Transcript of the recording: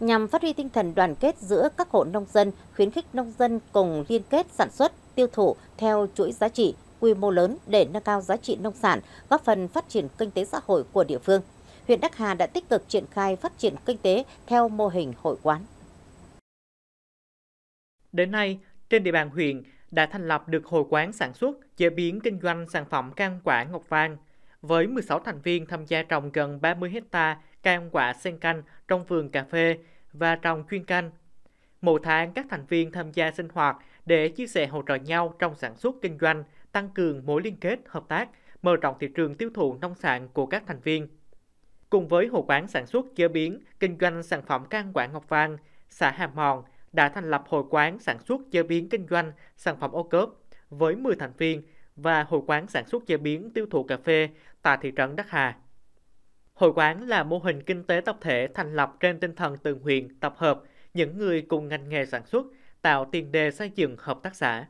nhằm phát huy tinh thần đoàn kết giữa các hộ nông dân, khuyến khích nông dân cùng liên kết sản xuất, tiêu thụ theo chuỗi giá trị quy mô lớn để nâng cao giá trị nông sản, góp phần phát triển kinh tế xã hội của địa phương. Huyện Đắc Hà đã tích cực triển khai phát triển kinh tế theo mô hình hội quán. Đến nay, trên địa bàn huyện đã thành lập được hội quán sản xuất, chế biến kinh doanh sản phẩm cam quả ngọc vàng với 16 thành viên tham gia trồng gần 30 hecta cây ăn quả sen canh trong vườn cà phê và trồng chuyên canh. Mỗi tháng, các thành viên tham gia sinh hoạt để chia sẻ hỗ trợ nhau trong sản xuất kinh doanh, tăng cường mối liên kết, hợp tác, mở rộng thị trường tiêu thụ nông sản của các thành viên. Cùng với hộ quán sản xuất chế biến, kinh doanh sản phẩm cây ăn quả Ngọc Vàng, xã Hàm Mòn đã thành lập hội quán sản xuất chế biến kinh doanh sản phẩm ô cốp với 10 thành viên và hội quán sản xuất chế biến tiêu thụ cà phê tại thị trấn Đắc Hà. Hội quán là mô hình kinh tế tập thể thành lập trên tinh thần tự huyện tập hợp, những người cùng ngành nghề sản xuất, tạo tiền đề xây dựng hợp tác xã.